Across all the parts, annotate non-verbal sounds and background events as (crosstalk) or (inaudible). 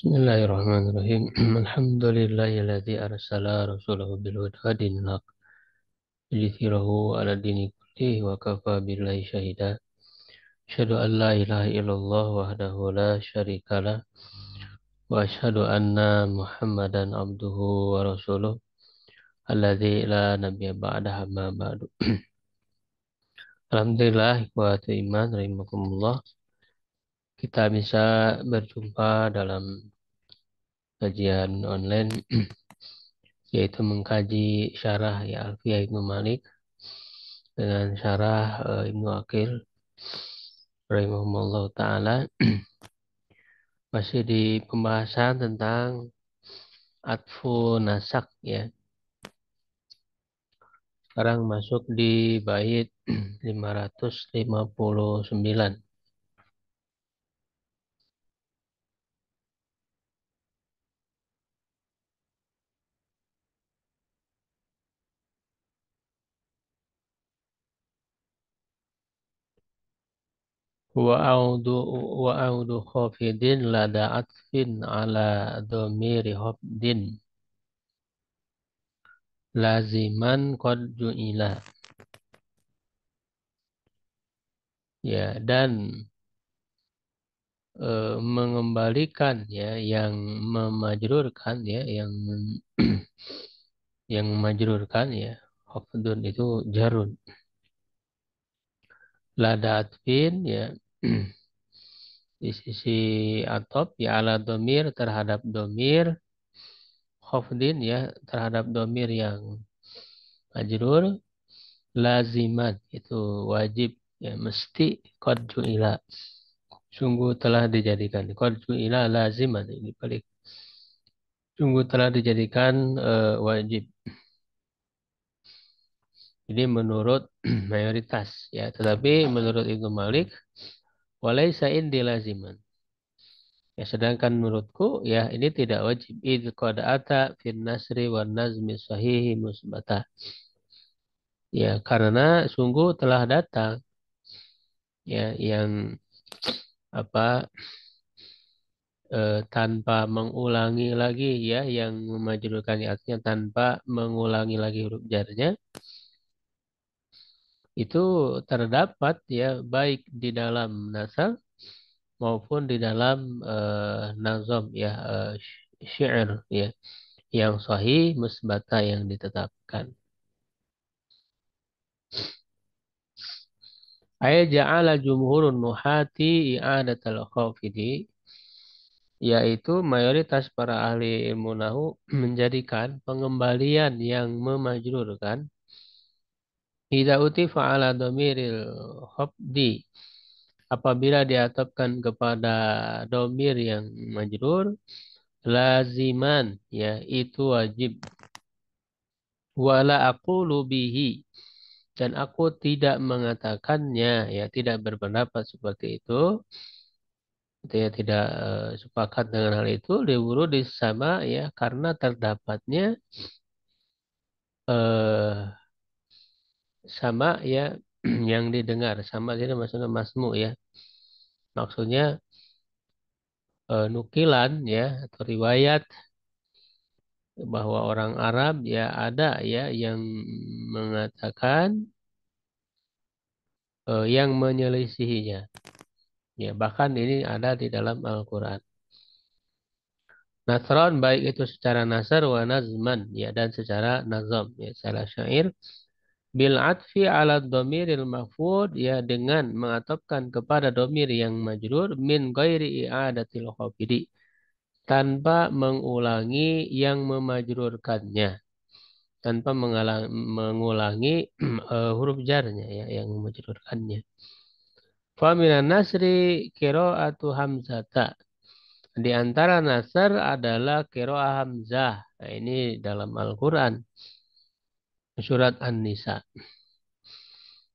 Bismillahirrahmanirrahim. (clears throat) Alhamdulillahilladzi arsala rasulahu bil huda wa dinil haq liyuzhirahu 'ala dini kullihi wa kafa nabiyya ba'dahu ma (clears throat) rahimakumullah. Kita bisa berjumpa dalam kajian online (clears throat) yaitu mengkaji syarah ya Alfiyah Ibnu Malik dengan syarah uh, Ibnu Akil rahimahumullah taala (clears throat) masih di pembahasan tentang atfu nasak ya. Sekarang masuk di bait 559. (clears throat) وأعود وأعود خافض لدى عطف على ضمير خفض laziman qad ju'ila. Ya, dan e, mengembalikan ya yang memajrurkan ya yang (clears throat) yang memajrurkan ya hafdun itu jarun lada atfin ya (clears throat) di sisi atop ya ala domir terhadap domir khofdin ya terhadap domir yang majrur lazimat itu wajib ya mesti kodju ila sungguh telah dijadikan kodju ila lazimat ini balik sungguh telah dijadikan uh, wajib ini menurut (clears throat) mayoritas ya, tetapi menurut Ibnu Malik walaisa indilaziman. Ya, sedangkan menurutku ya ini tidak wajib id qada'ata fi nasri wan nazmi sahihi musbata. Ya, karena sungguh telah datang ya yang apa eh, tanpa mengulangi lagi ya yang memajrurkannya artinya tanpa mengulangi lagi huruf jarnya itu terdapat ya baik di dalam nasab maupun di dalam uh, eh, nazom ya uh, eh, syair ya yang sahih musbata yang ditetapkan. Ayat ja'ala jumhurun nuhati i'adat al-khafidi yaitu mayoritas para ahli ilmu nahu menjadikan pengembalian yang memajrurkan Ida utifa ala domiril khobdi. Apabila diatapkan kepada domir yang majrur, laziman, ya itu wajib. Wala aku lubihi. Dan aku tidak mengatakannya, ya tidak berpendapat seperti itu. tidak eh, sepakat dengan hal itu. diburu di ya karena terdapatnya uh, sama ya (clears throat) yang didengar sama sini maksudnya masmu ya maksudnya e, nukilan ya atau riwayat bahwa orang Arab ya ada ya yang mengatakan e, yang menyelisihinya. Ya, bahkan ini ada di dalam Al-Qur'an. Nasron baik itu secara nasar wa nazman ya dan secara nazam ya secara syair bil atfi ala domiril mafud ya dengan mengatopkan kepada domir yang majrur min ghairi i'adatil khafidi tanpa mengulangi yang memajrurkannya tanpa mengulangi uh, (clears throat) huruf jarnya ya yang memajrurkannya fa minan nasri qiraatu hamzata di antara nasr adalah qiraah hamzah nah, ini dalam Al-Qur'an surat An-Nisa.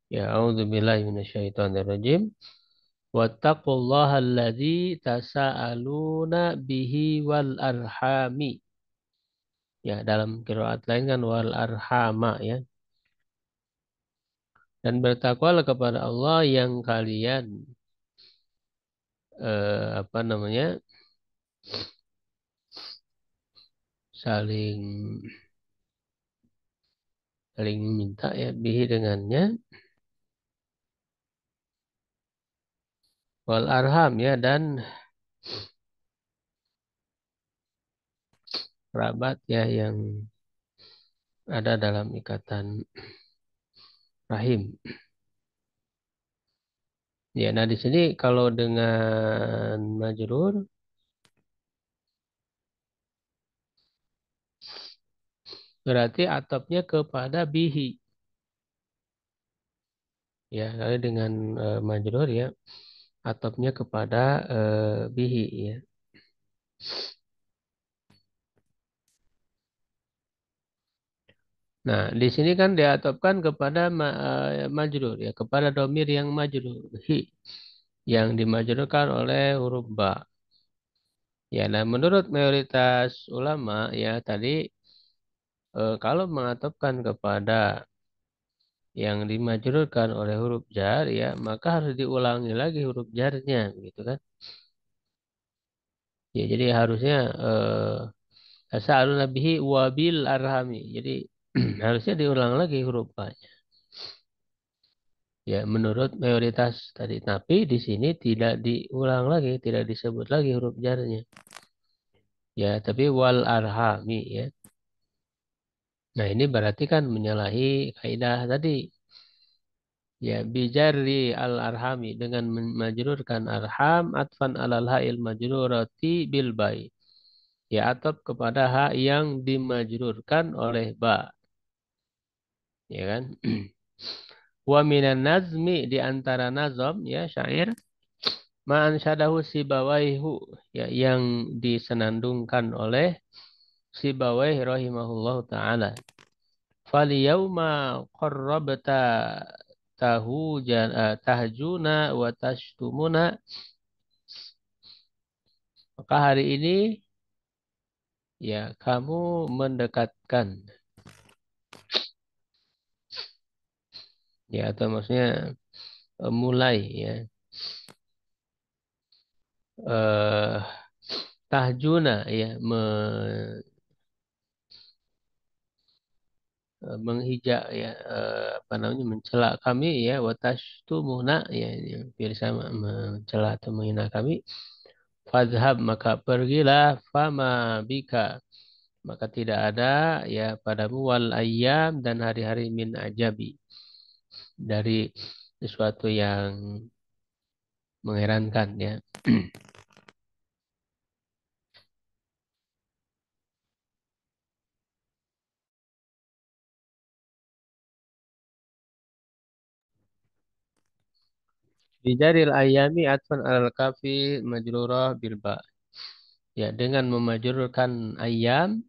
Ya a'udzubillahi minasyaitonirrajim. Wattaqullaha alladzi tasaaluna bihi wal arhami. Ya, dalam kiraat lain kan wal arhama ya. Dan bertakwalah kepada Allah yang kalian eh, apa namanya? saling paling minta ya bihi dengannya wal arham ya dan kerabat ya yang ada dalam ikatan rahim. Ya, nah di sini kalau dengan majrur Berarti atapnya kepada bihi. Ya, kali dengan e, majrur ya. Atapnya kepada e, bihi ya. Nah, di sini kan diatopkan kepada ma, eh, majrur ya, kepada domir yang majrur hi yang dimajrurkan oleh huruf ba. Ya, nah menurut mayoritas ulama ya tadi e, kalau mengatapkan kepada yang dimajrurkan oleh huruf jar ya maka harus diulangi lagi huruf jarnya gitu kan ya jadi harusnya e, lebih nabihi wabil arhami jadi (clears throat) harusnya diulang lagi huruf nya ya menurut mayoritas tadi tapi di sini tidak diulang lagi tidak disebut lagi huruf jarnya ya tapi wal arhami ya Nah, ini berarti kan menyalahi kaidah tadi. Ya, di al-arhami dengan memajrurkan arham atfan alal ha'il majrurati bil bai. Ya, atop kepada ha yang dimajrurkan oleh ba. Ya kan? (clears throat) Wa minan nazmi di antara nazam ya syair ma'an syadahu sibawaihu ya yang disenandungkan oleh sibawaih rahimahullahu taala. Fali yawma qarrabta tahu eh, tahjuna wa tashtumuna maka hari ini ya kamu mendekatkan ya atau maksudnya eh, mulai ya eh tahjuna ya me Eh, menghijak ya eh, apa namanya mencela kami ya watas tu muna ya biar sama mencela atau menghina kami fadhab maka pergilah fama bika maka tidak ada ya padamu wal ayam dan hari-hari min ajabi dari sesuatu yang mengherankan ya (clears throat) Bijaril ayami atfan al kafi majrurah bilba. Ya, dengan memajurkan ayam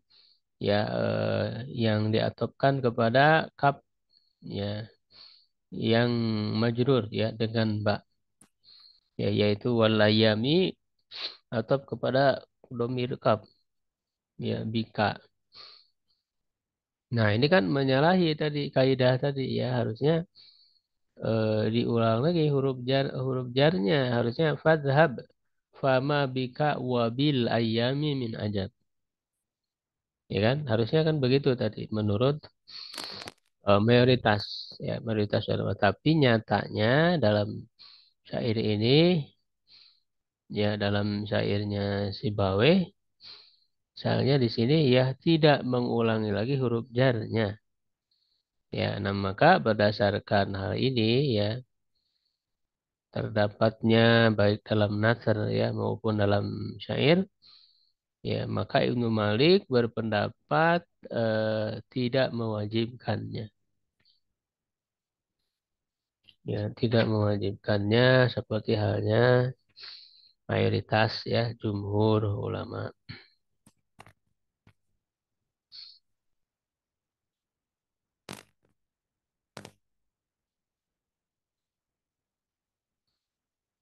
ya eh, yang diatopkan kepada kap ya yang majrur ya dengan ba. Ya, yaitu walayami atop kepada domir kap. Ya, bika. Nah, ini kan menyalahi tadi kaidah tadi ya harusnya e, diulang lagi huruf jar huruf jarnya harusnya fadhab fama bika wabil ayami min ajab ya kan harusnya kan begitu tadi menurut e, mayoritas ya mayoritas ulama tapi nyatanya dalam syair ini ya dalam syairnya si Bawe misalnya di sini ya tidak mengulangi lagi huruf jarnya Ya, nah maka berdasarkan hal ini ya terdapatnya baik dalam nasr ya maupun dalam syair ya maka Ibnu Malik berpendapat eh, tidak mewajibkannya. Ya, tidak mewajibkannya seperti halnya mayoritas ya jumhur ulama.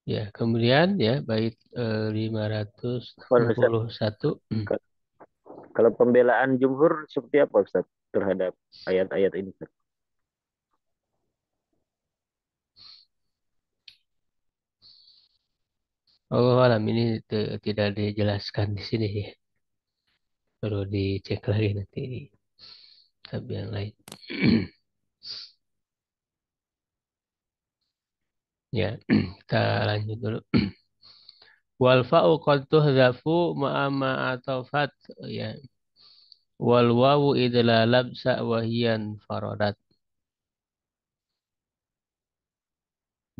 Ya, kemudian ya bait eh, 561. Hmm. Kalau pembelaan jumhur seperti apa Ustaz terhadap ayat-ayat ini Ustaz? Allah alam ini tidak dijelaskan di sini ya. Perlu dicek lagi nanti Tapi yang lain. (clears throat) Ya, (clears throat) kita lanjut dulu. (clears throat) Wal fa'u qad tuhzafu ma'ama atau fat ya. Wal wawu idla labsa hiyan faradat.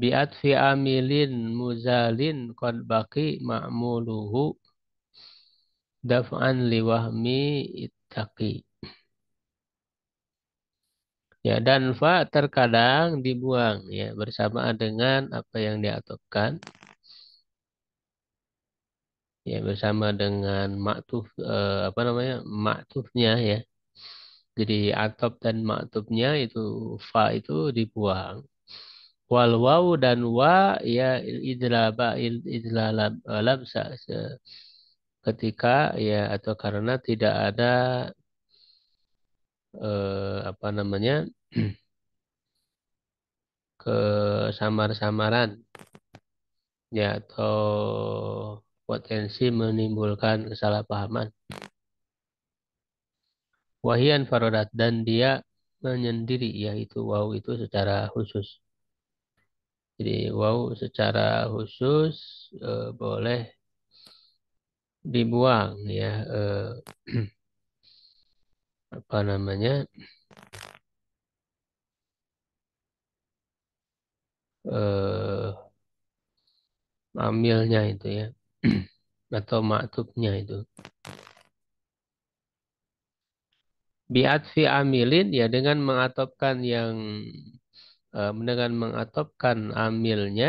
Biat fi amilin muzalin qad baqi ma'muluhu daf'an liwahmi ittaqi. Ya, dan fa terkadang dibuang ya bersamaan dengan apa yang diatopkan. Ya, bersama dengan maktuf eh, apa namanya? maktufnya ya. Jadi atop dan maktufnya itu fa itu dibuang. Wal wau dan wa ya idlaba idlalab labsa ketika ya atau karena tidak ada eh, apa namanya (clears throat) kesamar-samaran ya atau potensi menimbulkan kesalahpahaman. Wahian farodat dan dia menyendiri yaitu wau itu secara khusus. Jadi wau secara khusus eh, boleh dibuang ya eh, (clears throat) apa namanya eh amilnya itu ya (clears throat) atau maktubnya itu biat fi amilin ya dengan mengatopkan yang uh, dengan mengatopkan amilnya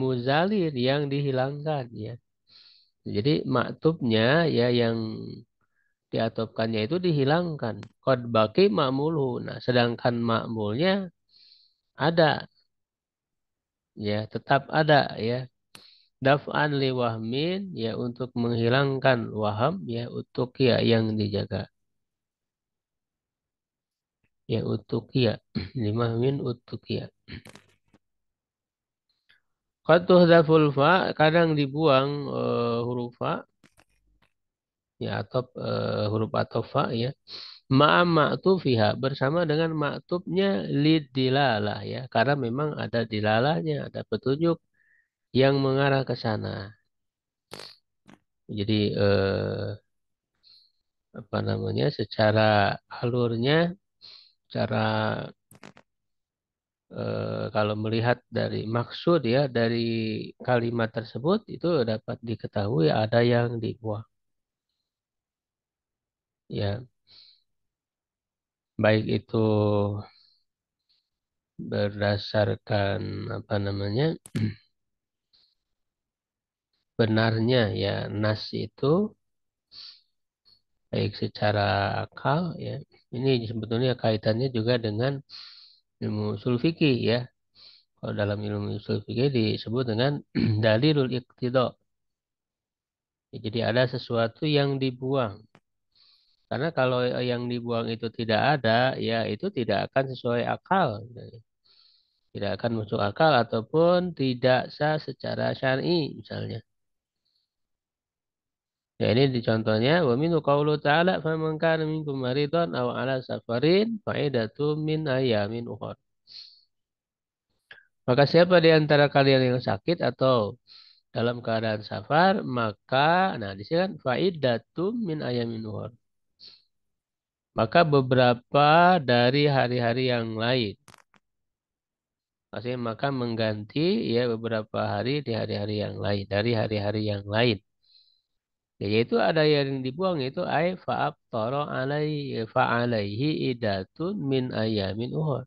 muzalir yang dihilangkan ya jadi maktubnya ya yang diatopkannya itu dihilangkan. Kod baki makmulhu. Nah, sedangkan makmulnya ada. Ya, tetap ada ya. Daf'an li wahmin ya untuk menghilangkan waham ya untuk ya yang dijaga. Ya untuk ya (clears throat) li wahmin untuk ya. Qad tuhdaful fa kadang dibuang uh, huruf fa ya atau e, eh, huruf atau fa ya ma'am ma'tufiha bersama dengan maktubnya lidilalah ya karena memang ada dilalahnya ada petunjuk yang mengarah ke sana jadi eh, apa namanya secara alurnya cara eh, kalau melihat dari maksud ya dari kalimat tersebut itu dapat diketahui ada yang dibuang ya baik itu berdasarkan apa namanya (clears throat) benarnya ya nas itu baik secara akal ya ini sebetulnya kaitannya juga dengan ilmu usul fikih ya kalau dalam ilmu usul fikih disebut dengan (clears throat) dalilul iktidok ya, jadi ada sesuatu yang dibuang karena kalau e, yang dibuang itu tidak ada, ya itu tidak akan sesuai akal. Tidak akan masuk akal ataupun tidak sah secara syar'i misalnya. Ya ini di contohnya wa minu qaulu ta'ala man kana minkum maridan aw ala safarin fa'idatu min ayamin ukhra. Maka siapa di antara kalian yang sakit atau dalam keadaan safar maka nah di sini kan fa'idatu min ayamin ukhra maka beberapa dari hari-hari yang lain. maka mengganti ya beberapa hari di hari-hari yang lain dari hari-hari yang lain. Ya, yaitu ada yang dibuang yaitu ai toro alaihi fa'alaihi idatun min ayamin uhud.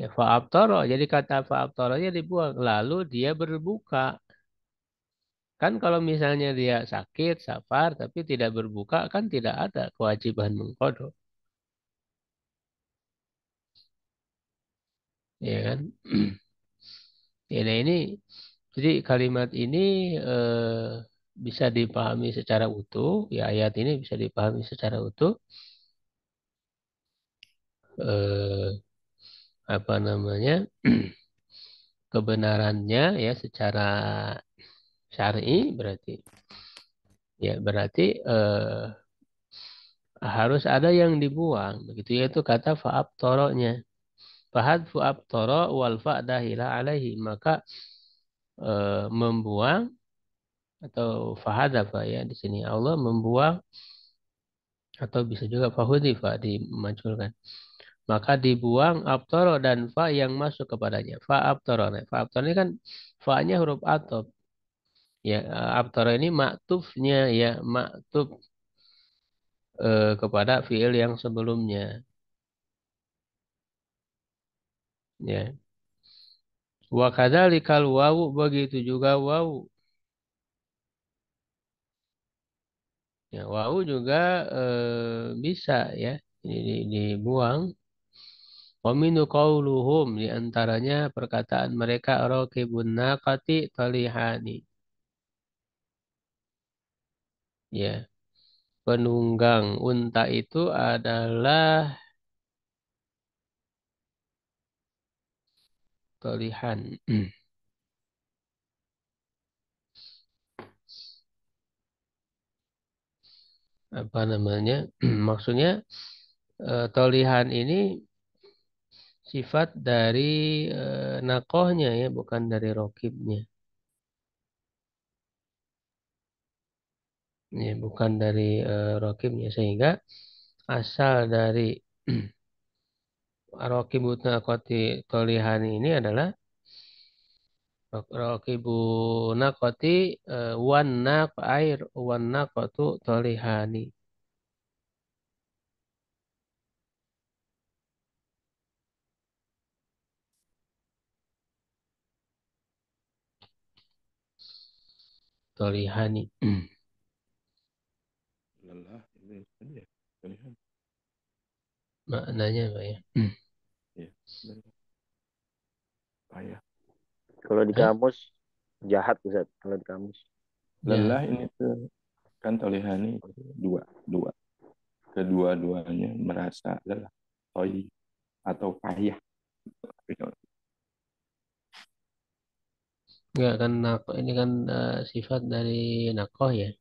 Ya toro jadi kata fa'ab toro dibuang lalu dia berbuka Kan kalau misalnya dia sakit, safar, tapi tidak berbuka, kan tidak ada kewajiban mengkodok. Ya kan? (clears throat) ya, nah ini, jadi kalimat ini eh, bisa dipahami secara utuh, ya ayat ini bisa dipahami secara utuh. Eh, apa namanya (clears throat) kebenarannya ya secara syar'i berarti ya berarti eh, harus ada yang dibuang begitu yaitu kata faab toronya fahad faab toro wal dahila alaihi maka eh, membuang atau fahad apa ya di sini Allah membuang atau bisa juga fahudifa dimunculkan maka dibuang abtoro dan fa yang masuk kepadanya fa abtoro nah, fa abtoro ini kan fa-nya huruf atop ya eh, abtara ini maktufnya ya maktuf eh, kepada fiil yang sebelumnya ya wa kadzalikal wawu begitu juga wawu ya wawu juga eh, bisa ya ini di, dibuang Waminu qauluhum di antaranya perkataan mereka raqibun naqati talihani Ya. Penunggang unta itu adalah Tolihan. Apa namanya? (clears throat) Maksudnya eh, Tolihan ini sifat dari eh, nakohnya ya, bukan dari rokibnya. ya, bukan dari uh, eh, rokimnya sehingga asal dari (clears throat) rokibu nakoti tolihan ini adalah rokibu nakoti uh, eh, wana air wana kotu tolihani tolihani (clears throat) maknanya pak ya. Hmm. ya Kalau di kamus eh? jahat Ustaz, kalau di kamus. Iya. Lelah ya. ini tuh kan tolihani dua, dua. Kedua-duanya merasa lelah, toy atau payah. Enggak kan nako ini kan uh, sifat dari nakoh ya. Iya.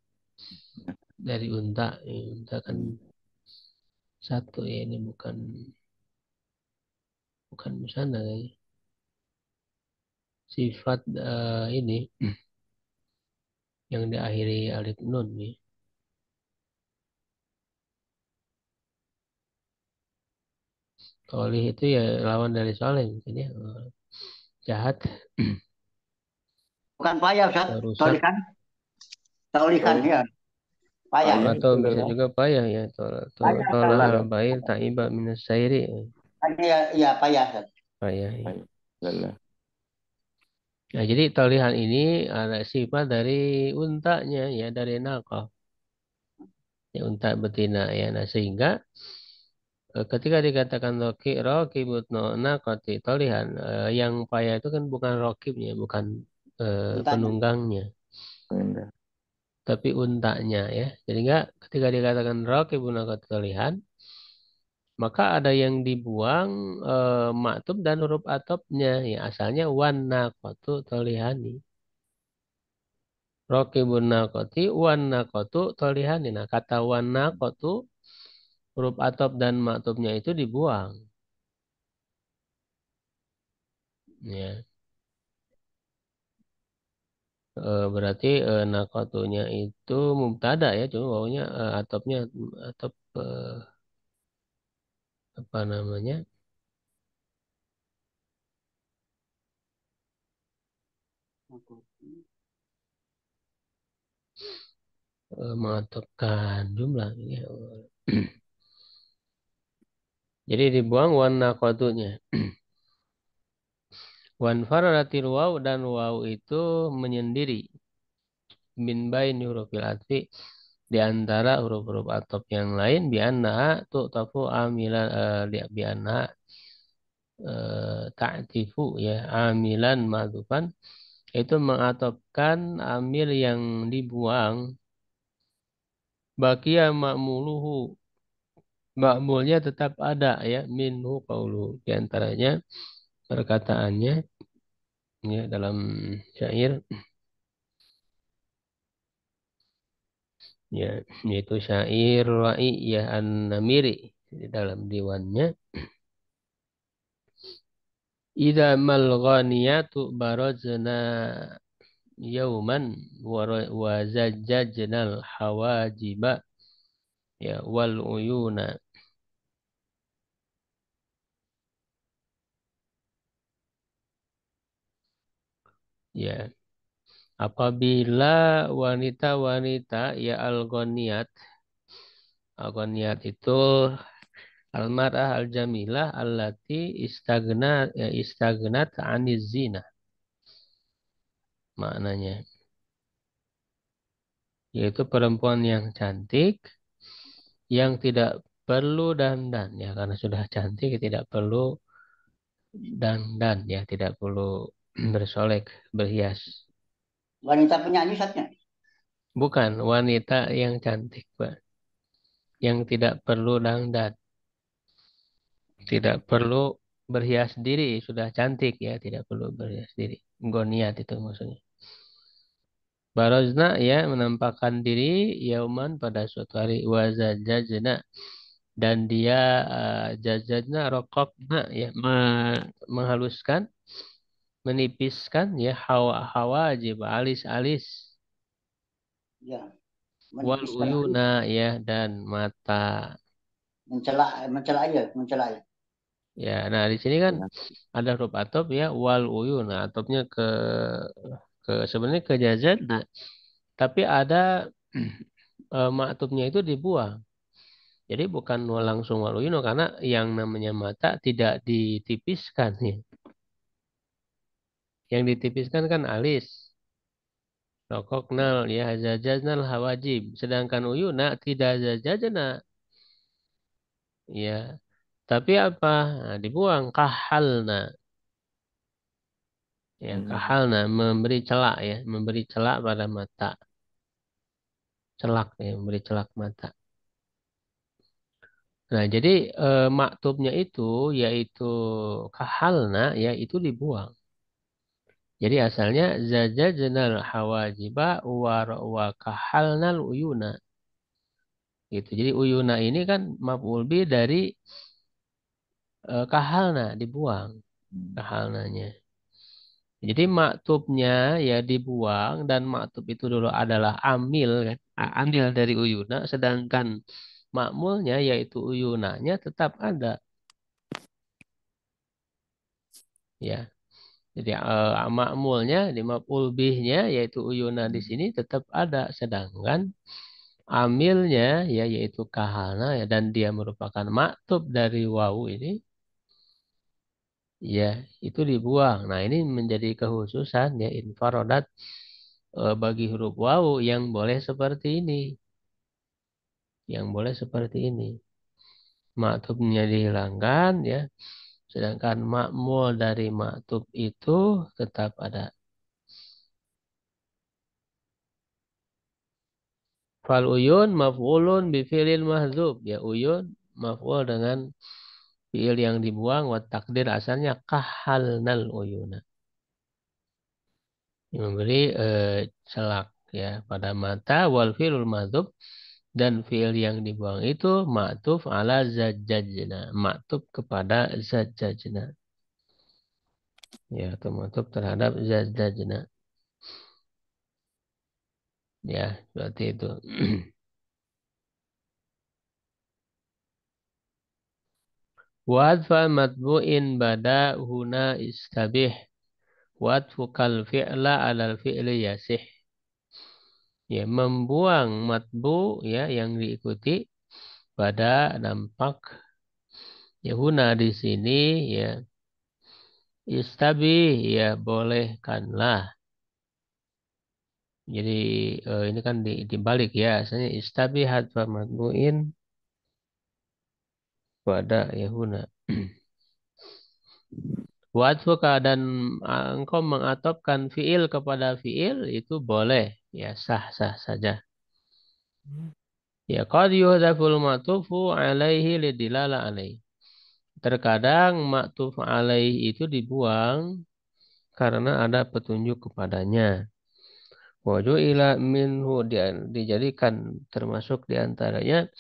Dari unta, ya, unta kan satu ya ini bukan bukan busana ya sifat uh, ini yang diakhiri alif nun ya. Solih itu ya lawan dari soleh mungkin ya. Jahat. Bukan payah Ustaz. Solikan. kan ya payah atau bisa ya. juga payah ya tolak tak taiba minus sairi ya ya payah iya, iya, payah ya. Nah, jadi tolihan ini ada sifat dari untanya ya dari nakal ya unta betina ya nah sehingga eh, ketika dikatakan roki roki butno nakoti tolihan eh, yang payah itu kan bukan rokibnya bukan eh, penunggangnya tapi untanya ya. Jadi enggak ketika dikatakan rakibun tolihan maka ada yang dibuang e, maktub dan huruf atopnya ya asalnya warna kotu tolihani. Rakibun nakoti warna kotu tolihani. Nah kata warna kotu huruf atop dan maktubnya itu dibuang. Ya. Eh, berarti e, eh, nakotunya itu mubtada ya, cuma wawunya e, eh, atopnya atop e, apa namanya? E, mengatopkan jumlah ya. (clears throat) Jadi dibuang warna kotunya. (clears throat) Wan faradatil waw dan waw itu menyendiri min bain hurufil atfi di antara huruf-huruf atop yang lain bi tuh tafu amilan uh, eh, bi annaha uh, eh, ta'tifu ya amilan madufan itu mengatopkan amil yang dibuang bakia ma'muluhu. makmulnya tetap ada ya minhu antaranya. di antaranya perkataannya ya dalam syair ya yaitu syair Ra'iyah An-Namiri di dalam diwannya Ida mal ghaniyatu barazna yauman wa zajjajnal hawajiba ya wal uyuna Ya. Apabila wanita-wanita ya algoniat algoniat itu almarah aljamilah alati allati istagna ya istagnat anizina. zina. Maknanya yaitu perempuan yang cantik yang tidak perlu dandan ya karena sudah cantik tidak perlu dandan ya tidak perlu bersolek, berhias. Wanita penyanyi saatnya? Bukan, wanita yang cantik, Pak. Yang tidak perlu dangdat. Tidak perlu berhias diri, sudah cantik ya, tidak perlu berhias diri. Goniat itu maksudnya. Barozna ya menampakkan diri yauman pada suatu hari wazajajna dan dia uh, eh, jajajna rokokna ya me menghaluskan menipiskan ya hawa hawa aja pak alis alis ya wal uyuna ya dan mata mencela mencela aja mencela aja ya nah di sini kan ya. ada huruf atop ya wal uyuna atopnya ke ke sebenarnya ke jazana tapi ada eh, maktubnya itu dibuang jadi bukan langsung wal karena yang namanya mata tidak ditipiskan ya yang ditipiskan kan alis. Rokoknal ya zajajnal hawajib. Sedangkan uyuna tidak zajajna. Ya. Tapi apa? Nah, dibuang kahalna. Ya, hmm. kahalna memberi celak ya, memberi celak pada mata. Celak ya, memberi celak mata. Nah, jadi e, maktubnya itu yaitu kahalna ya itu dibuang. Jadi asalnya zajajnal hawajiba wa kahalnal uyuna. Gitu. Jadi uyuna ini kan maf'ul bi dari e, kahalna dibuang kahalnanya. Jadi maktubnya ya dibuang dan maktub itu dulu adalah amil kan amil dari uyuna sedangkan makmulnya yaitu uyunanya tetap ada. Ya. Jadi uh, makmulnya di maf'ul bihnya yaitu uyuna di hmm. sini tetap ada sedangkan amilnya ya yaitu kahana ya dan dia merupakan maktub dari wau ini ya itu dibuang. Nah, ini menjadi kehususan ya infarodat uh, eh, bagi huruf wau yang boleh seperti ini. Yang boleh seperti ini. Maktubnya dihilangkan ya Sedangkan makmul dari maktub itu tetap ada. Fal uyun maf'ulun bifilin mahzub. Ya uyun maf'ul dengan fi'il yang dibuang wa takdir asalnya kahalnal uyuna. memberi uh, celak ya pada mata wal fi'lul mahzub dan fiil yang dibuang itu ma'tuf ala zajjajna ma'tuf kepada zajjajna ya atau ma'tuf terhadap zajjajna ya seperti itu (clears throat) Wadfa matbu'in bada huna istabih Wadfu kal fi'la alal fi'li yasih ya membuang matbu ya yang diikuti pada dampak ya huna di sini ya istabi ya bolehkanlah jadi eh, ini kan di, dibalik ya asalnya istabi hadfa matbuin pada yahuna (clears throat) Wadfuka dan eh, engkau mengatopkan fiil kepada fiil itu boleh. Ya sah-sah saja. Ya qad yuhdaful ma'tufu alaihi lidilala alaihi. Terkadang maktuf alaihi itu dibuang karena ada petunjuk kepadanya. ila minhu dijadikan termasuk diantaranya antaranya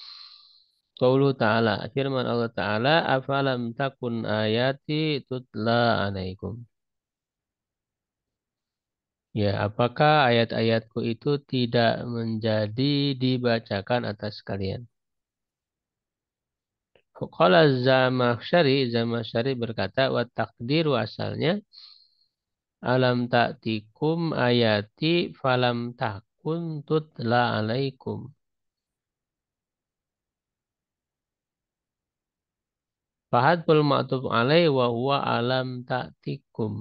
Qawlu ta'ala, firman Allah ta'ala, afalam takun ayati tutla alaikum. Ya, apakah ayat-ayatku itu tidak menjadi dibacakan atas kalian? Qala Zamakhsyari, Zamakhsyari berkata, wa takdiru asalnya, alam taktikum ayati falam takun tutla alaikum. pul ma'tub alaih wa huwa alam ta'tikum.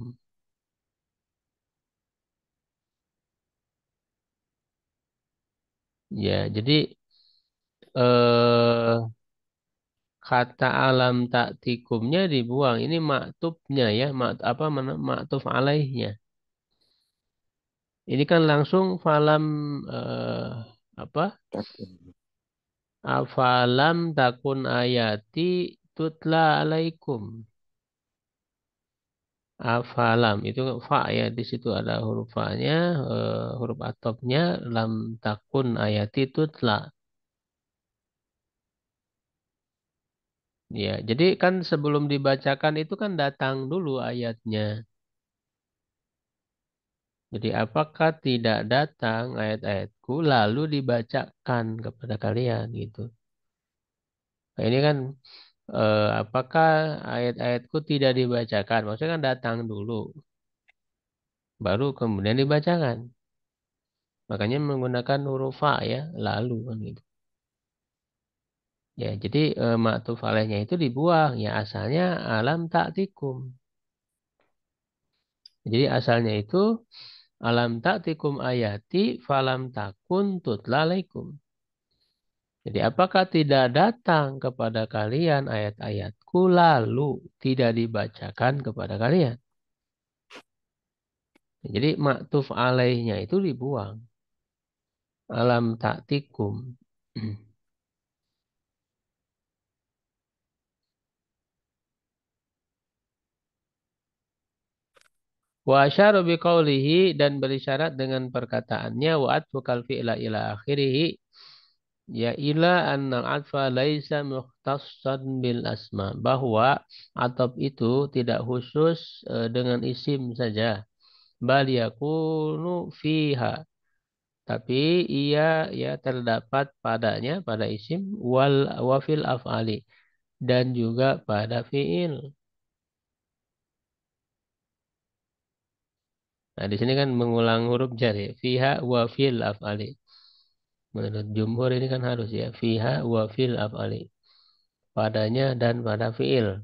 Ya, jadi eh, kata alam ta'tikumnya dibuang. Ini maktubnya ya, mak, apa mana maktuf alaihnya. Ini kan langsung falam eh, apa? Afalam takun ayati tutla alaikum afalam itu fa ya di situ ada huruf fa-nya uh, huruf atopnya lam takun ayati tutla ya jadi kan sebelum dibacakan itu kan datang dulu ayatnya jadi apakah tidak datang ayat-ayatku lalu dibacakan kepada kalian gitu nah, ini kan eh, apakah ayat-ayatku tidak dibacakan? Maksudnya kan datang dulu, baru kemudian dibacakan. Makanya menggunakan huruf fa ya, lalu kan gitu. Ya, jadi eh, maktuf alaihnya itu dibuang. Ya asalnya alam taktikum. Jadi asalnya itu alam taktikum ayati falam takun tutlalaikum. Jadi apakah tidak datang kepada kalian ayat-ayatku lalu tidak dibacakan kepada kalian? Jadi maktuf alaihnya itu dibuang. Alam taktikum. (clears throat) Wa asyaru biqaulihi dan berisyarat dengan perkataannya wa atfukal fi'la ila akhirih ya ila annal atfa laisa mukhtassan bil asma bahwa atop itu tidak khusus uh, dengan isim saja bal yakunu fiha tapi ia ya terdapat padanya pada isim wal wafil afali dan juga pada fiil Nah, di sini kan mengulang huruf jari, ya. Fiha wa fil af'ali menurut jumhur ini kan harus ya fiha wa fil afali padanya dan pada fiil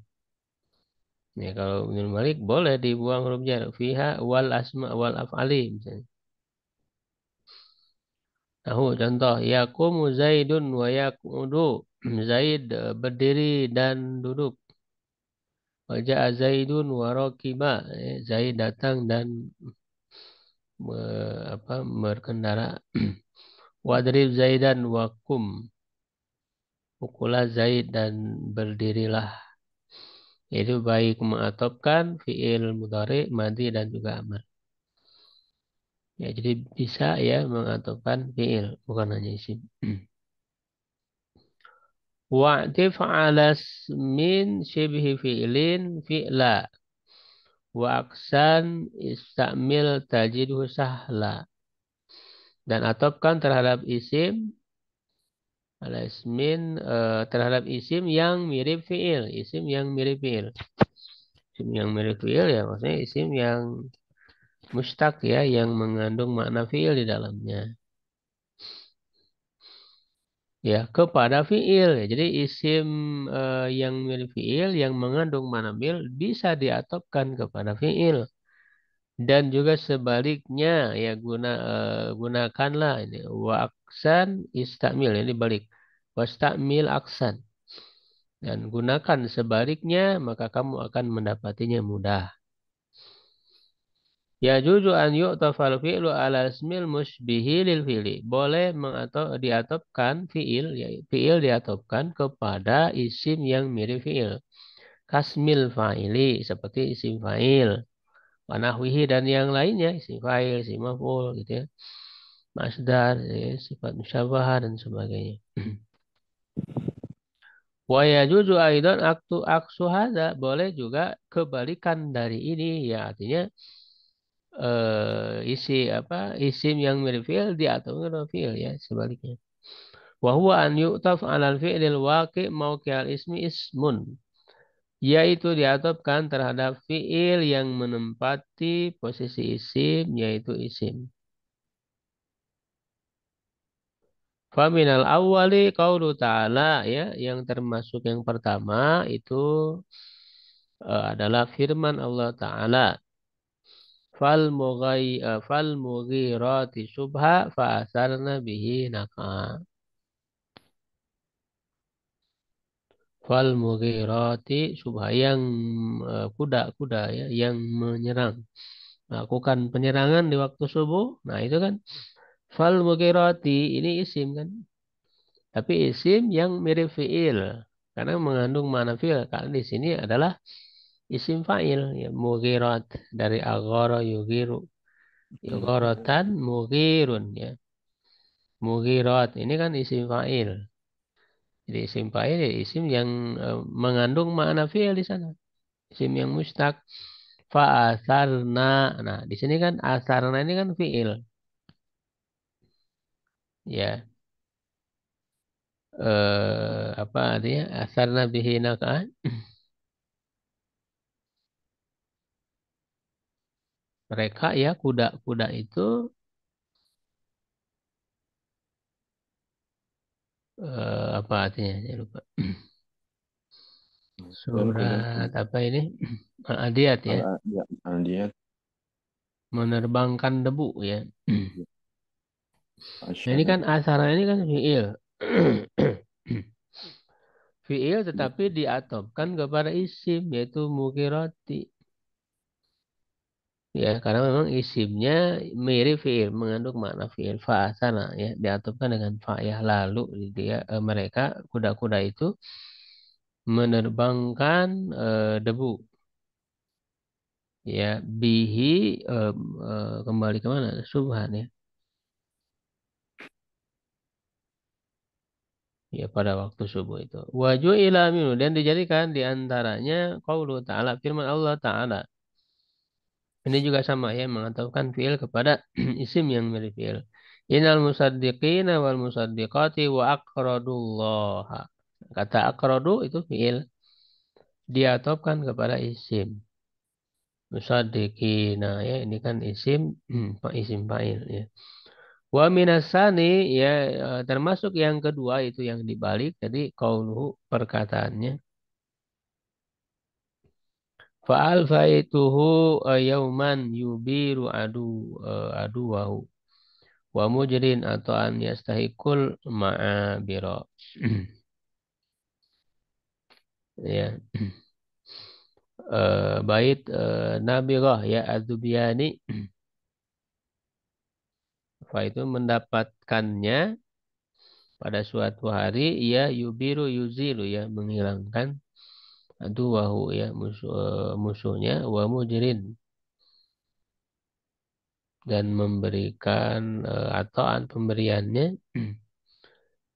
ya kalau Ibnu Malik boleh dibuang huruf jar fiha wal asma wal afali misalnya Tahu contoh Yakumu zaidun wa yakudu. (clears throat) zaid eh, berdiri dan duduk wajah zaidun wa rakiba ya, zaid datang dan me, eh, apa berkendara (clears throat) Wadrib Zaidan wa kum. Pukulah Zaid dan berdirilah. Itu baik mengatopkan fi'il mudhari, mandi dan juga amr. Ya, jadi bisa ya mengatopkan fi'il, bukan hanya isim. (clears throat) Wa'tif alas min syibhi fi'ilin fi'la. Wa aksan istamil tajidhu sahla dan atopkan terhadap isim ala uh, eh, terhadap isim yang mirip fiil isim yang mirip fiil isim yang mirip fiil ya maksudnya isim yang mustak ya yang mengandung makna fiil di dalamnya ya kepada fiil ya jadi isim uh, yang mirip fiil yang mengandung makna fiil bisa diatopkan kepada fiil dan juga sebaliknya ya guna uh, gunakanlah ini waksan istakmil ya istamil ini balik wastamil aksan dan gunakan sebaliknya maka kamu akan mendapatinya mudah ya juju an yu'tafal fi'lu ala ismil musbihi lil fi'li boleh mengatau diatopkan fi'il ya fi'il diatopkan kepada isim yang mirip fi'il kasmil fa'ili seperti isim fa'il wanahwihi dan yang lainnya isi fa'il isi maf'ul gitu ya masdar ya, sifat musyabah dan sebagainya wa yajuzu aidan aktu aksu hadza boleh juga kebalikan dari ini ya artinya eh, isi apa isim yang mirip fi'il mirip fi'il ya sebaliknya wa huwa an yu'taf al fi'lil waqi' mauqi'al ismi ismun yaitu diatopkan terhadap fiil yang menempati posisi isim yaitu isim. Faminal awali kaulu ta'ala ya yang termasuk yang pertama itu uh, adalah firman Allah taala fal mughay uh, e, fal mughirati subha fa asarna bihi naqa wal mughirati subha yang kuda-kuda eh, ya yang menyerang melakukan nah, penyerangan di waktu subuh nah itu kan fal mughirati ini isim kan tapi isim yang mirip fiil karena mengandung manafil fiil karena di sini adalah isim fa'il ya mughirat dari aghara yughiru yughiratan mughirun ya mughirat ini kan isim fa'il jadi isim fa'il ya isim yang eh, mengandung makna fi'il di sana. Isim yang mustaq. Fa'asarna. Nah, di sini kan asarna ini kan fi'il. Ya. Eh, apa artinya? Asarna bihi kan Mereka ya kuda-kuda itu uh, apa artinya? Saya lupa. Hmm. (clears throat) Surat apa ini? (clears throat) adiat ya. adiat Menerbangkan debu ya. (clears throat) Iya. Nah, ini kan asara ini kan fiil. fiil tetapi iya. diatopkan kepada isim yaitu mukiroti. Ya, karena memang isimnya mirip fiil, mengandung makna fiil sana ya, diatupkan dengan fa ya lalu gitu ya. E, mereka kuda-kuda itu menerbangkan e, debu. Ya, bihi e, e, kembali ke mana? Subhan ya. ya pada waktu subuh itu. Waju ila dan dijadikan diantaranya qaulu ta'ala firman Allah ta'ala ini juga sama ya, mengatakan fi'il kepada (clears throat) isim yang mirip fi'il. Inal musaddiqina wal musaddiqati wa akrodullaha. Kata akradu itu fi'il. Diatopkan kepada isim. Musaddiqina ya, ini kan isim, (clears throat) isim fa'il ya. Wa minasani ya eh, termasuk yang kedua itu yang dibalik. Jadi kauluhu perkataannya Faal faituhu eh, yauman yubiru adu eh, adu wahu. Wa mujrin atau an yastahikul ma'abiro (clears throat) ya. Uh, (clears throat) bait uh, Roh ya Azubiani (clears throat) Fa itu mendapatkannya pada suatu hari ia ya, yubiru yuzilu ya menghilangkan wahu ya musuh, eh, musuhnya wa mujrid dan memberikan eh, atau pemberiannya hmm.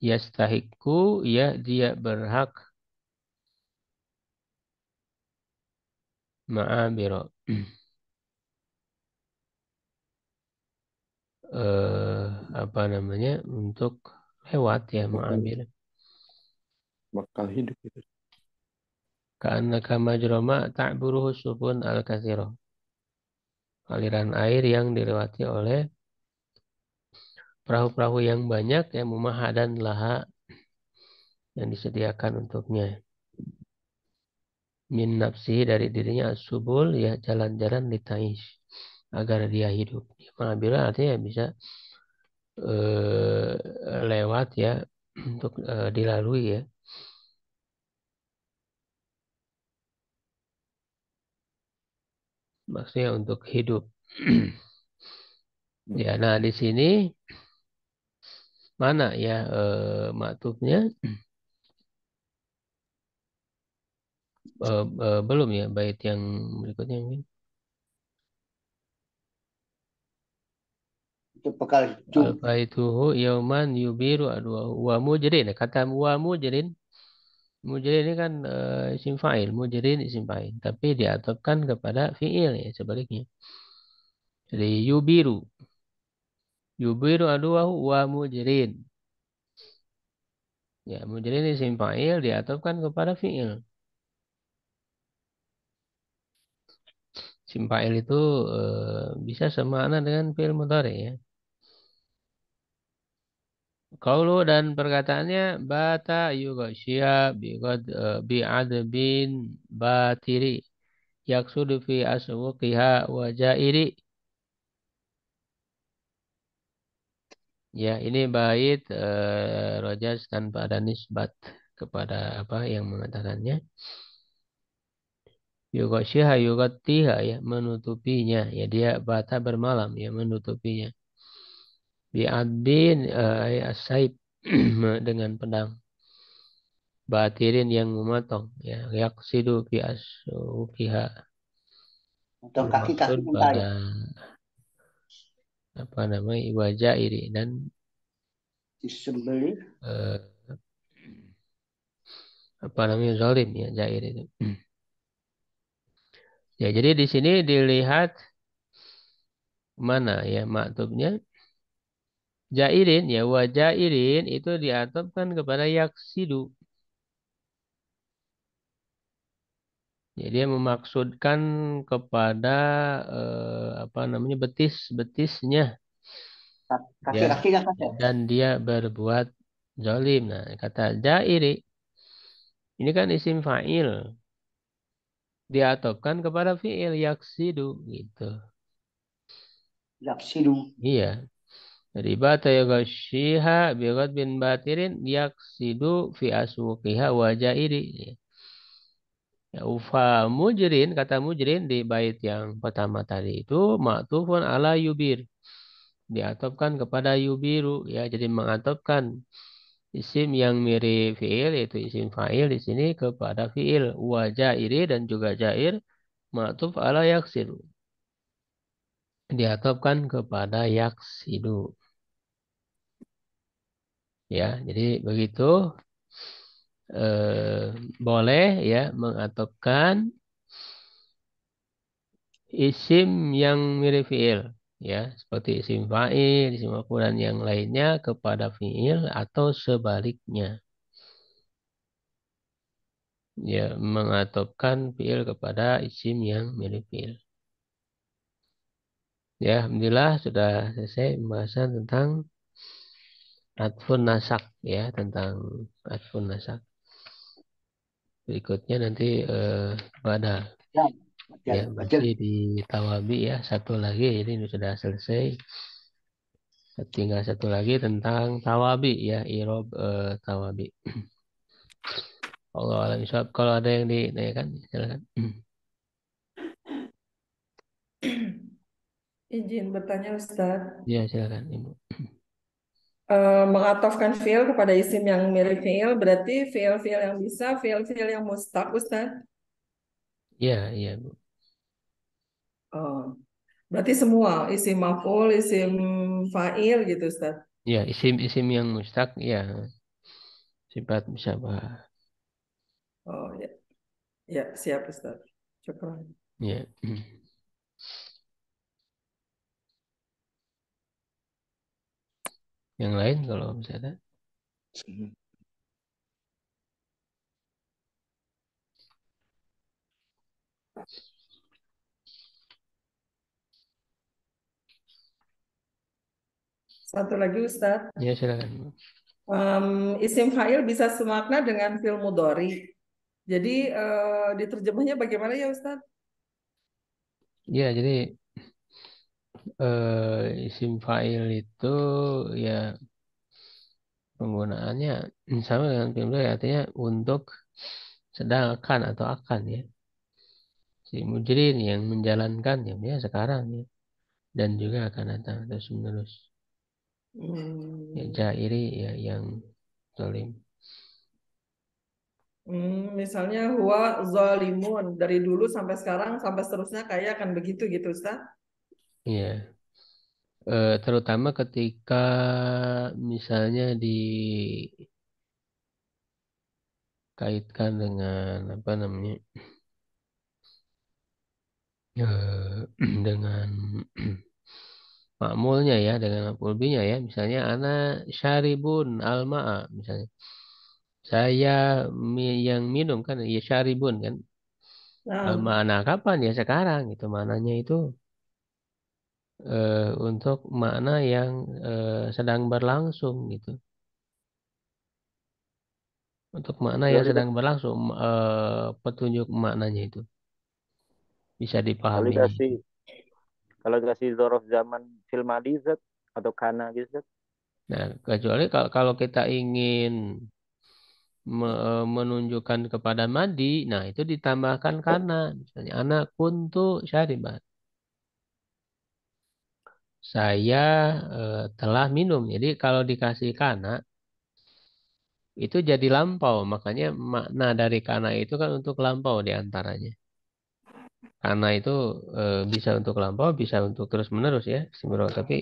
yastahiku ya dia berhak ma'abiro hmm. eh, apa namanya untuk lewat ya ma'abiro bakal hidup itu karena kamajroma tak buruh subun al kasiro Aliran air yang dilewati oleh perahu-perahu yang banyak yang memahat dan laha yang disediakan untuknya. Min nafsi dari dirinya subul ya jalan-jalan ditais agar dia hidup. Ma'abira artinya bisa uh, lewat ya untuk uh, dilalui ya maksudnya untuk hidup. Hmm. ya, nah di sini mana ya eh, maktubnya? Eh, eh, belum ya bait yang berikutnya mungkin. Itu pekal al yauman yubiru adwa wa mujrin. Kata wa mujrin Mujarin ini kan e, isim fa'il, mujrin isim fa'il, tapi diatapkan kepada fi'il ya sebaliknya. Jadi yubiru. Yubiru aduahu wa mujarin. Ya, mujarin isim fa'il diatapkan kepada fi'il. Isim fa'il itu e, bisa semakna dengan fi'il mutari ya. Kaulu dan perkataannya bata yugasya biqad eh, bi'adbin batiri yaksudu fi aswaqiha wa jairi. Ya, ini bait uh, eh, rojas tanpa ada nisbat kepada apa yang mengatakannya. Yugasya yugattiha ya menutupinya ya dia bata bermalam ya menutupinya bi'abdin uh, eh, saib (clears throat) dengan pedang batirin yang memotong ya yaksidu fi asuhiha. Untuk kaki kaki pada apa namanya ibaja iri dan disembeli uh, eh, apa namanya zalim ya jair itu (clears throat) ya jadi di sini dilihat mana ya maktubnya Jairin ya wa jairin itu diatapkan kepada yaksidu. Jadi ya, dia memaksudkan kepada eh, apa namanya betis betisnya. Ya, ya. Dan dia berbuat zalim. Nah, kata jairi ini kan isim fa'il. Diatopkan kepada fi'il yaksidu gitu. Yaksidu. Iya riba bata biqad bin batirin yaksidu fi aswaqiha wa jairi. Ya, ufa mujrin kata mujrin di bait yang pertama tadi itu maktufun ala yubir. Diatopkan kepada yubiru ya jadi mengatopkan isim yang mirip fiil yaitu isim fa'il di sini kepada fiil wa jairi dan juga jair maktuf ala yaksidu diatopkan kepada yaksidu ya jadi begitu eh, boleh ya mengatopkan isim yang mirip fiil ya seperti isim fa'il isim maf'ul dan yang lainnya kepada fiil atau sebaliknya ya mengatopkan fiil kepada isim yang mirip fiil ya alhamdulillah sudah selesai pembahasan tentang Radfun Nasak ya tentang Radfun Nasak. Berikutnya nanti eh, pada ya, ya, masih di Tawabi ya satu lagi ini sudah selesai. Tinggal satu lagi tentang Tawabi ya Irob eh, Tawabi. Allah alam iswab. Kalau ada yang ditanyakan silakan. Izin bertanya Ustaz. Ya silakan Ibu mengatafkan eh, mengatofkan fiil kepada isim yang mirip fiil berarti fiil-fiil yang bisa, fiil-fiil yang mustaq, Ustaz? Iya, iya, Bu. Oh. Berarti semua isim maf'ul, isim fa'il gitu, Ustaz. Ya, isim-isim yang mustaq ya sifat musyabah. Oh, ya. Ya, siap, Ustaz. Cukup. Ya. (clears throat) yang lain kalau misalnya ada. Mm-hmm. Satu lagi Ustadz. Ya silakan. Um, isim fa'il bisa semakna dengan fil mudori. Jadi uh, diterjemahnya bagaimana ya Ustadz? Ya jadi Eh, isim fa'il itu ya penggunaannya sama dengan pimda ya, artinya untuk sedangkan atau akan ya si mujrin yang menjalankan ya, ya sekarang ya dan juga akan datang terus menerus hmm. ya, jairi ya yang zalim hmm, misalnya huwa zalimun dari dulu sampai sekarang sampai seterusnya kayak akan begitu gitu Ustaz Iya. Eh, terutama ketika misalnya dikaitkan dengan apa namanya eh, (clears throat) dengan (clears throat) makmulnya ya dengan pulbinya ya misalnya ana syaribun almaa misalnya saya yang minum kan ya syaribun kan ah. nah. almaa kapan ya sekarang gitu. itu mananya itu uh, untuk makna yang uh, sedang berlangsung gitu. Untuk makna yang sedang kan berlangsung, uh, petunjuk maknanya itu bisa dipahami. Kalau dikasih kalau kasih zorof zaman film Zat, atau kana gitu Nah, kecuali kalau, kalau kita ingin menunjukkan kepada madi, nah itu ditambahkan karena misalnya anak kuntu syariban saya eh, telah minum. Jadi kalau dikasih kana itu jadi lampau. Makanya makna dari kana itu kan untuk lampau diantaranya. Kana itu eh, bisa untuk lampau, bisa untuk terus menerus ya, Simro. Tapi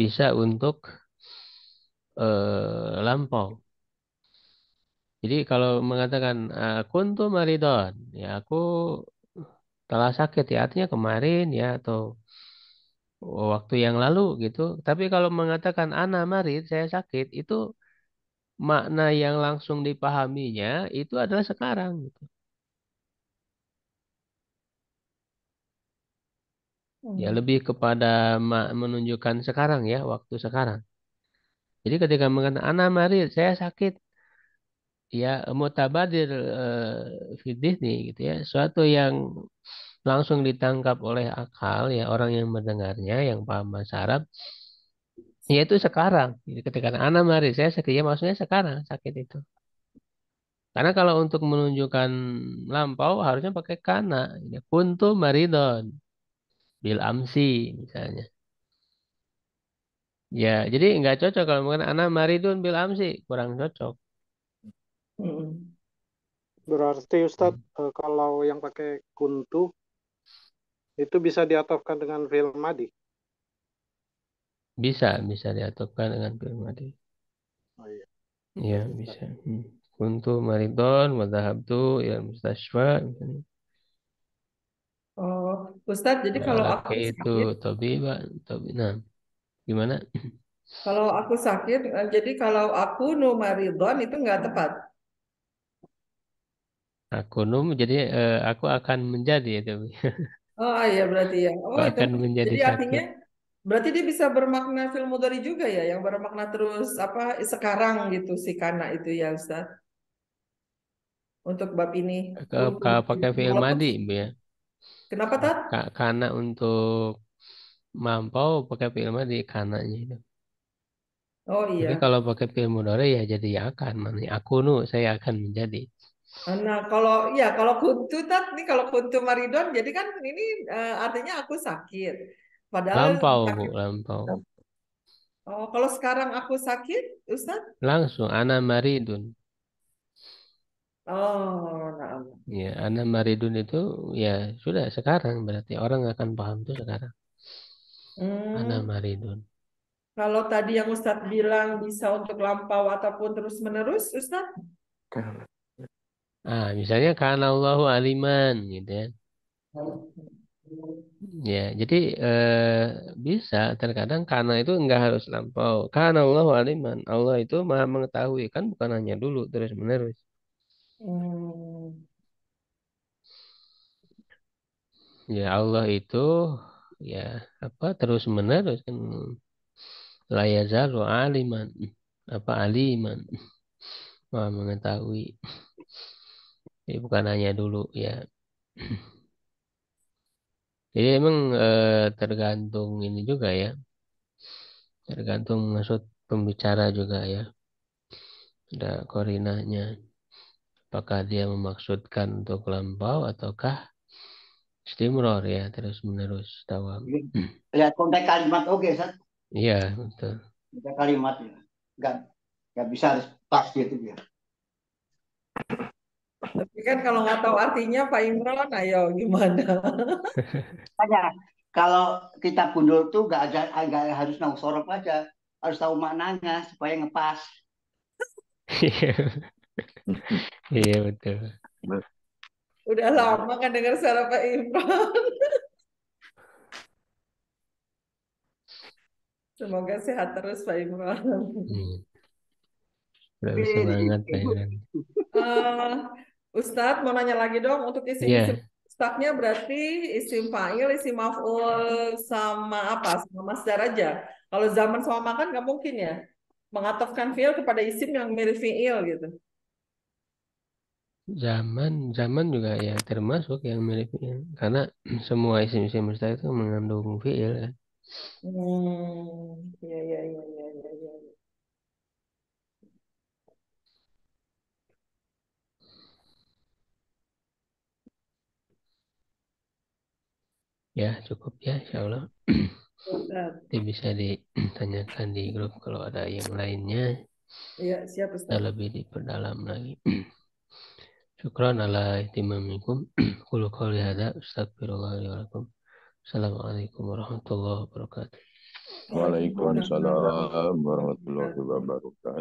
bisa untuk eh, lampau. Jadi kalau mengatakan kuntu maridon, ya aku telah sakit ya artinya kemarin ya atau Oh, waktu yang lalu gitu. Tapi kalau mengatakan ana marid, saya sakit, itu makna yang langsung dipahaminya itu adalah sekarang gitu. Ya hmm. lebih kepada menunjukkan sekarang ya, waktu sekarang. Jadi ketika mengatakan ana marid, saya sakit, ya mutabadir uh, eh, fidih nih gitu ya, suatu yang langsung ditangkap oleh akal ya orang yang mendengarnya yang paham bahasa Arab yaitu sekarang jadi ketika anak mari saya sakit ya maksudnya sekarang sakit itu karena kalau untuk menunjukkan lampau harusnya pakai kana ya, kuntu maridon bil amsi misalnya ya jadi nggak cocok kalau bukan anak maridun bil amsi kurang cocok hmm. berarti Ustadz hmm. eh, kalau yang pakai kuntu itu bisa diatofkan dengan film Madi? Bisa, bisa diatofkan dengan film Madi. Oh iya. Iya, bisa. Hmm. Untuk maridon Madhab tuh ya mustashfa. Misalnya. Oh, Ustaz, jadi ya, kalau aku sakit, itu tobi, Pak, tobi. Nah, gimana? (clears throat) Kalau aku sakit, eh, jadi kalau aku maridon itu nggak tepat. aku Akunum, jadi eh, aku akan menjadi tapi (laughs) Oh ah, iya berarti ya. Oh, itu. Jadi artinya berarti dia bisa bermakna film mudari juga ya, yang bermakna terus apa sekarang gitu si Kana itu ya Ustaz. Untuk bab ini. Ke, ke pakai film Madi ya. Kenapa Tat? karena untuk mampu pakai film Madi Kananya itu. Oh iya. Tapi kalau pakai film mudari ya jadi ya akan, aku nu saya akan menjadi. Eh, nah, kalau ya kalau kuntu tat nih kalau kuntu maridon jadi kan ini uh, artinya aku sakit. Padahal lampau, sakit. Bu, lampau. Oh, kalau sekarang aku sakit, Ustaz? Langsung ana maridun. Oh, nah. Ya, ana maridun itu ya sudah sekarang berarti orang akan paham itu sekarang. Hmm. Ana maridun. Kalau tadi yang Ustadz bilang bisa untuk lampau ataupun terus menerus, Ustaz? Ah, misalnya karena Allahu aliman gitu ya. Ya, jadi eh, bisa terkadang karena itu enggak harus lampau. Karena Allahu aliman, Allah itu Maha mengetahui kan bukan hanya dulu terus menerus. Hmm. Ya Allah itu ya apa terus menerus kan hmm. la yazalu aliman apa aliman Maha mengetahui. Jadi bukan hanya dulu ya. Jadi emang eh, tergantung ini juga ya. Tergantung maksud pembicara juga ya. Ada korinanya. Apakah dia memaksudkan untuk lampau ataukah istimror ya terus menerus tawa. Lihat ya, konteks kalimat oke, okay, Sat. Iya, betul. Konteks kalimat ya. Gak, gak bisa harus pas gitu ya kan kalau nggak tahu artinya Pak Imron, ayo gimana? Ada. Kalau kita gundul tuh nggak ada, nggak harus tahu sorok aja, harus tahu maknanya supaya ngepas. Iya. iya betul. Udah lama kan dengar suara Pak Imron. Semoga sehat terus Pak Imron. Hmm. Terus semangat Pak Imron. Eh, Ustadz mau nanya lagi dong untuk isi yeah. isim Ustadznya berarti isim fa'il, isim maf'ul sama apa? Sama masdar aja. Kalau zaman sama makan nggak mungkin ya mengatofkan fiil kepada isim yang mirip fiil gitu. Zaman, zaman juga ya termasuk yang mirip fiil karena semua isim-isim mustaq itu mengandung fiil ya. Hmm, ya ya ya ya ya. ya. Ya, cukup ya, insya Allah. Nanti bisa ditanyakan di grup kalau ada yang lainnya. Ya, siap Ustaz. Lebih diperdalam lagi. (clears throat) Syukran ala ihtimamikum. (clears throat) Kulu qawli hadha. Astagfirullahaladzim. Assalamualaikum warahmatullahi wabarakatuh. Waalaikumsalam warahmatullahi wabarakatuh.